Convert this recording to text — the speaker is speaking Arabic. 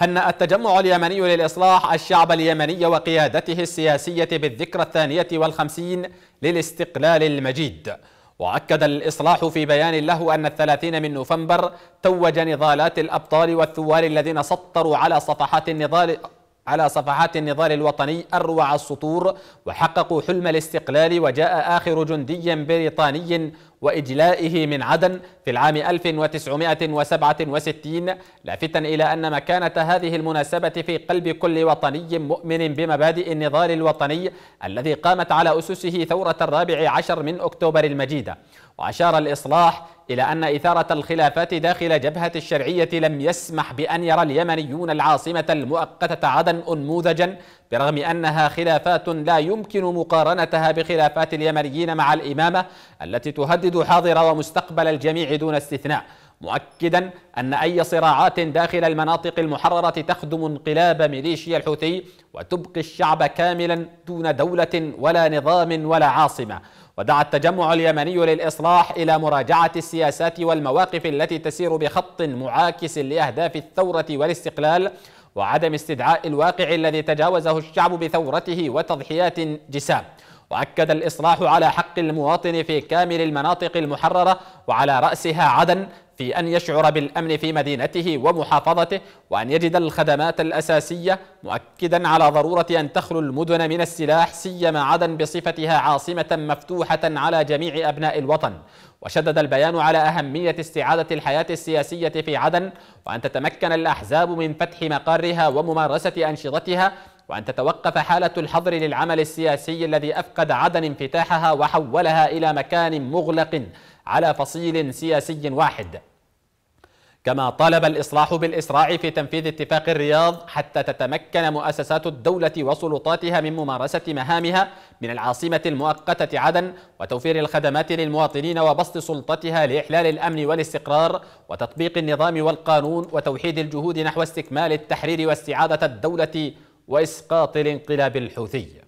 هنأ التجمع اليمني للإصلاح الشعب اليمني وقيادته السياسية بالذكرى الثانية والخمسين للاستقلال المجيد وأكد الإصلاح في بيان له أن الثلاثين من نوفمبر توج نضالات الأبطال والثوار الذين سطروا على صفحات النضال على صفحات النضال الوطني أروع السطور وحققوا حلم الاستقلال وجاء آخر جندي بريطاني وإجلائه من عدن في العام 1967 لافتا إلى أن مكانة هذه المناسبة في قلب كل وطني مؤمن بمبادئ النضال الوطني الذي قامت على أسسه ثورة الرابع عشر من أكتوبر المجيدة وأشار الإصلاح إلى أن إثارة الخلافات داخل جبهة الشرعية لم يسمح بأن يرى اليمنيون العاصمة المؤقتة عدن أنموذجا برغم أنها خلافات لا يمكن مقارنتها بخلافات اليمنيين مع الإمامة التي تهدد حاضر ومستقبل الجميع دون استثناء مؤكدا أن أي صراعات داخل المناطق المحررة تخدم انقلاب ميليشيا الحوثي وتبقي الشعب كاملا دون دولة ولا نظام ولا عاصمة ودعا التجمع اليمني للإصلاح إلى مراجعة السياسات والمواقف التي تسير بخط معاكس لأهداف الثورة والاستقلال وعدم استدعاء الواقع الذي تجاوزه الشعب بثورته وتضحيات جسام وأكد الإصلاح على حق المواطن في كامل المناطق المحررة وعلى رأسها عدن في أن يشعر بالأمن في مدينته ومحافظته وأن يجد الخدمات الأساسية مؤكدا على ضرورة أن تخلو المدن من السلاح سيما عدن بصفتها عاصمة مفتوحة على جميع أبناء الوطن وشدد البيان على أهمية استعادة الحياة السياسية في عدن وأن تتمكن الأحزاب من فتح مقرها وممارسة أنشطتها وأن تتوقف حالة الحظر للعمل السياسي الذي أفقد عدن انفتاحها وحولها إلى مكان مغلق على فصيل سياسي واحد كما طالب الإصلاح بالإسراع في تنفيذ اتفاق الرياض حتى تتمكن مؤسسات الدولة وسلطاتها من ممارسة مهامها من العاصمة المؤقتة عدن وتوفير الخدمات للمواطنين وبسط سلطتها لإحلال الأمن والاستقرار وتطبيق النظام والقانون وتوحيد الجهود نحو استكمال التحرير واستعادة الدولة وإسقاط الانقلاب الحوثي